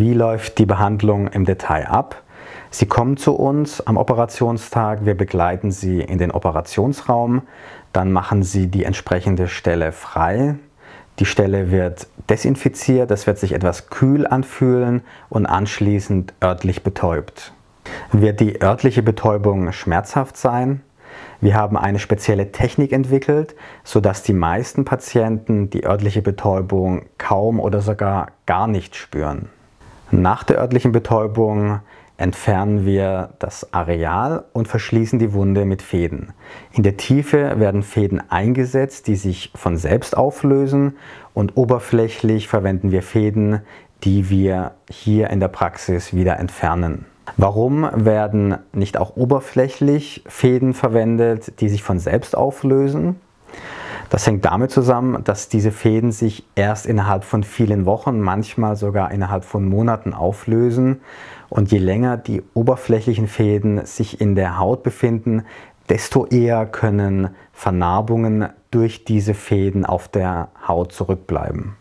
Wie läuft die Behandlung im Detail ab? Sie kommen zu uns am Operationstag, wir begleiten Sie in den Operationsraum, dann machen Sie die entsprechende Stelle frei. Die Stelle wird desinfiziert, es wird sich etwas kühl anfühlen und anschließend örtlich betäubt. Wird die örtliche Betäubung schmerzhaft sein? Wir haben eine spezielle Technik entwickelt, sodass die meisten Patienten die örtliche Betäubung kaum oder sogar gar nicht spüren. Nach der örtlichen Betäubung entfernen wir das Areal und verschließen die Wunde mit Fäden. In der Tiefe werden Fäden eingesetzt, die sich von selbst auflösen und oberflächlich verwenden wir Fäden, die wir hier in der Praxis wieder entfernen. Warum werden nicht auch oberflächlich Fäden verwendet, die sich von selbst auflösen? Das hängt damit zusammen, dass diese Fäden sich erst innerhalb von vielen Wochen, manchmal sogar innerhalb von Monaten auflösen. Und je länger die oberflächlichen Fäden sich in der Haut befinden, desto eher können Vernarbungen durch diese Fäden auf der Haut zurückbleiben.